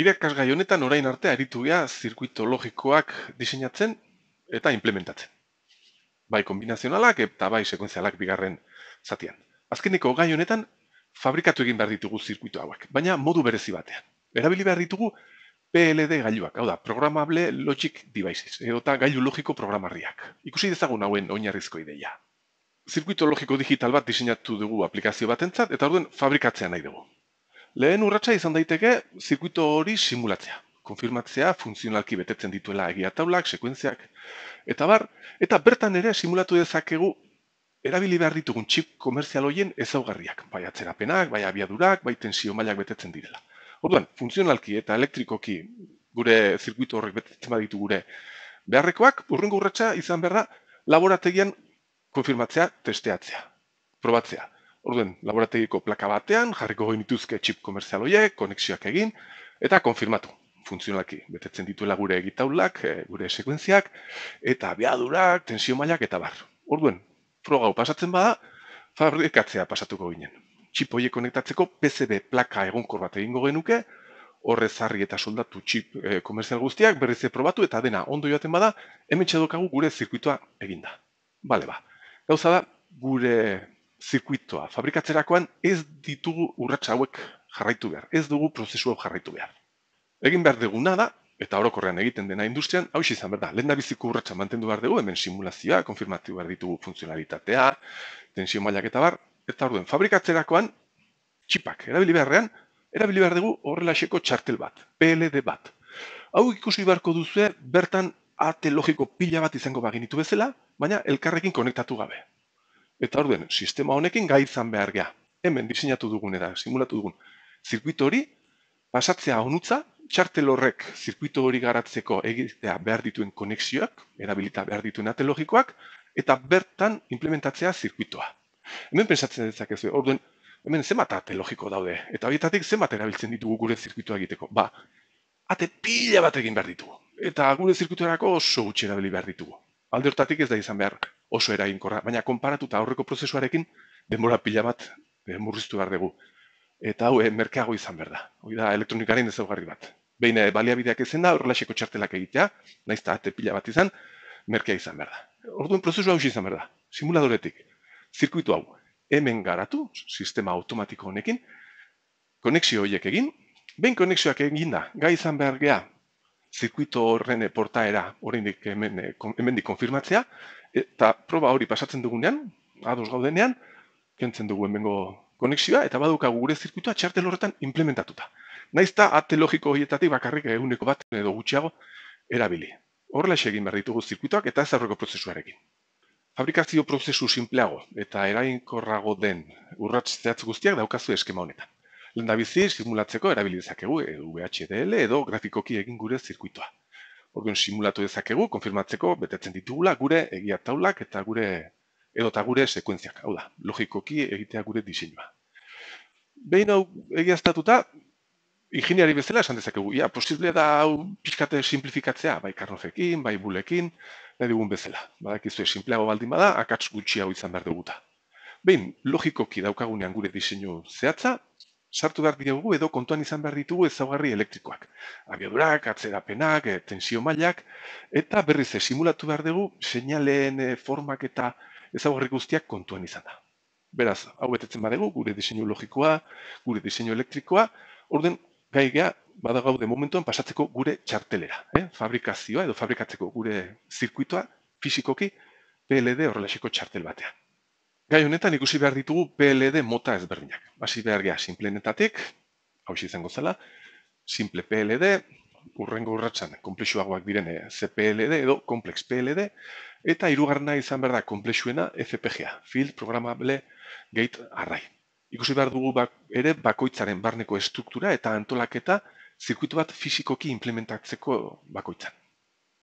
Irakasgai honetan orain arte aritu gea zirkuito logikoak diseinatzen eta implementatzen. Bai kombinazionalak eta bai sekuentzialak bigarren zatian. Azkeneko gai honetan fabrikatu egin behar ditugu zirkuito hauek, baina modu berezi batean. Erabili behar ditugu PLD gailuak, hau da, Programable Logic Devices, edo eta gailu logiko programarriak. Ikusi dezagun hauen oinarrizko ideia. Zirkuito logiko digital bat diseinatu dugu aplikazio batentzat eta orduen fabrikatzean nahi dugu. Lehen urratsa izan daiteke zirkuito hori simulatzea, konfirmatzea funtzionalki betetzen dituela egia taulak, sekuentziak, eta bar, eta bertan ere simulatu dezakegu erabili behar ditugun txip komerzial hoien ezaugarriak, bai atzerapenak, bai abiadurak, bai tensio mailak betetzen direla. Orduan, funtzionalki eta elektrikoki gure zirkuito horrek betetzen baditu gure beharrekoak, urrengo urratsa izan behar da laborategian konfirmatzea, testeatzea, probatzea. Orduan, laborategiko plaka batean jarriko goi chip komerzial horiek, konexioak egin eta konfirmatu. Funtzionalki betetzen dituela gure egitaulak, eh, gure sekuentziak eta biadurak, tensio mailak eta bar. Orduan, froga pasatzen bada, fabrikatzea pasatuko ginen. Chip hoiek konektatzeko PCB plaka egonkor bat egingo genuke, horre zarri eta soldatu chip e, eh, komerzial guztiak berriz probatu eta dena ondo joaten bada, hemen txedokagu gure zirkuitua eginda. Bale ba. Gauza da gure zirkuitoa fabrikatzerakoan ez ditugu urrats hauek jarraitu behar. Ez dugu prozesu hau jarraitu behar. Egin behar deguna da eta orokorrean egiten dena industrian, hau xi izan berda. Lenda biziko urratsa mantendu behar dugu hemen simulazioa, konfirmatu behar ditugu funtzionalitatea, tensio mailak eta bar, eta orduan fabrikatzerakoan txipak erabili beharrean erabili behar dugu horrelaxeko txartel bat, PLD bat. Hau ikusi beharko duzu bertan arte logiko pila bat izango baginitu bezala, baina elkarrekin konektatu gabe. Eta orduen, sistema honekin gaitzan behar geha. Hemen diseinatu dugun eta simulatu dugun. Zirkuito hori, pasatzea honutza, txartel horrek zirkuito hori garatzeko egitea behar dituen konexioak, erabilita behar dituen atelogikoak, eta bertan implementatzea zirkuitoa. Hemen pensatzen dezakezu, orduen, hemen zemata atelogiko daude, eta horietatik zemata erabiltzen ditugu gure zirkuitoa egiteko. Ba, ate pila bat egin behar ditugu, eta gure zirkuitoerako oso gutxera beli behar ditugu. Alde ez da izan behar oso eraginkorra. Baina konparatuta aurreko prozesuarekin denbora pila bat e, murriztu behar dugu. Eta hau, e, merkeago izan behar da. Hoi da, elektronikaren ez bat. Behin e, baliabideak ezen da, horrelaxeko txartelak egitea, naiz eta ate pila bat izan, merkea izan behar da. Orduan prozesu hau izan behar da, simuladoretik. Zirkuitu hau, hemen garatu, sistema automatiko honekin, konexio horiek egin, behin konexioak egin da, gai izan behar geha, zirkuito horrene portaera, horrein dik hemen, hemen konfirmatzea, E, eta proba hori pasatzen dugunean, ados gaudenean, kentzen dugu hemengo konexioa eta baduka gure zirkuitoa txartel horretan implementatuta. Naizta ate logiko horietatik bakarrik eguneko bat edo gutxiago erabili. Horrela egin behar ditugu zirkuitoak eta ez prozesuarekin. Fabrikazio prozesu sinpleago eta erainkorrago den urrats zehatz guztiak daukazu eskema honetan. Lenda bizi simulatzeko erabili dezakegu edo VHDL edo grafikoki egin gure zirkuitoa orduan simulatu dezakegu, konfirmatzeko, betetzen ditugula, gure egia taulak eta gure edo ta gure sekuentziak, hau da, logikoki egitea gure diseinua. Behin hau egiaztatuta, ingeniari bezala esan dezakegu, ja, posible da hau pixkate simplifikatzea, bai karnofekin, bai bulekin, nahi dugun bezala. Badakizue, sinpleago baldin bada, akats gutxiago izan behar duguta. Behin, logikoki daukagunean gure diseinu zehatza, sartu behar diogu edo kontuan izan behar ditugu ezaugarri elektrikoak. Abiadurak, atzerapenak, eh, tensio mailak eta berriz eh, simulatu behar dugu seinaleen eh, formak eta ezaugarri guztiak kontuan izan da. Beraz, hau betetzen badegu, gure diseinu logikoa, gure diseinu elektrikoa, orden gai geha badagaude momentuan pasatzeko gure txartelera. Eh? Fabrikazioa edo fabrikatzeko gure zirkuitoa fisikoki PLD horrelaxiko txartel batean. Gai honetan ikusi behar ditugu PLD mota ezberdinak. Hasi behar geha simplenetatik, hau izango zela, simple PLD, urrengo urratzen, komplexuagoak direne eh, CPLD edo komplex PLD, eta irugarna izan behar da komplexuena FPGA, Field Programmable Gate Array. Ikusi behar dugu ere bakoitzaren barneko estruktura eta antolaketa zirkuitu bat fizikoki implementatzeko bakoitzan.